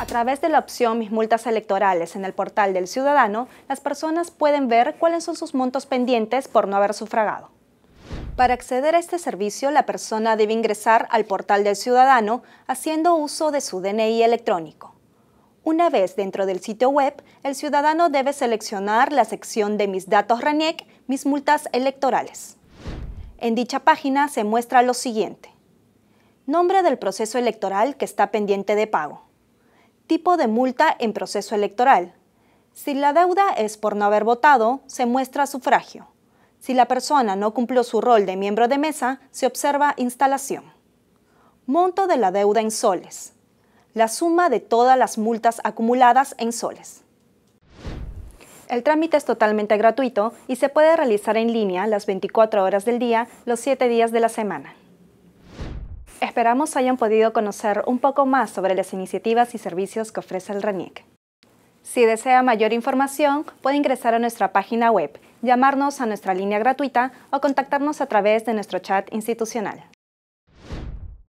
A través de la opción Mis multas electorales en el portal del Ciudadano, las personas pueden ver cuáles son sus montos pendientes por no haber sufragado. Para acceder a este servicio, la persona debe ingresar al portal del Ciudadano haciendo uso de su DNI electrónico. Una vez dentro del sitio web, el ciudadano debe seleccionar la sección de Mis datos RENIEC, Mis multas electorales. En dicha página se muestra lo siguiente. Nombre del proceso electoral que está pendiente de pago Tipo de multa en proceso electoral. Si la deuda es por no haber votado, se muestra sufragio. Si la persona no cumplió su rol de miembro de mesa, se observa instalación. Monto de la deuda en soles. La suma de todas las multas acumuladas en soles. El trámite es totalmente gratuito y se puede realizar en línea las 24 horas del día, los 7 días de la semana. Esperamos hayan podido conocer un poco más sobre las iniciativas y servicios que ofrece el RENIEC. Si desea mayor información, puede ingresar a nuestra página web, llamarnos a nuestra línea gratuita o contactarnos a través de nuestro chat institucional.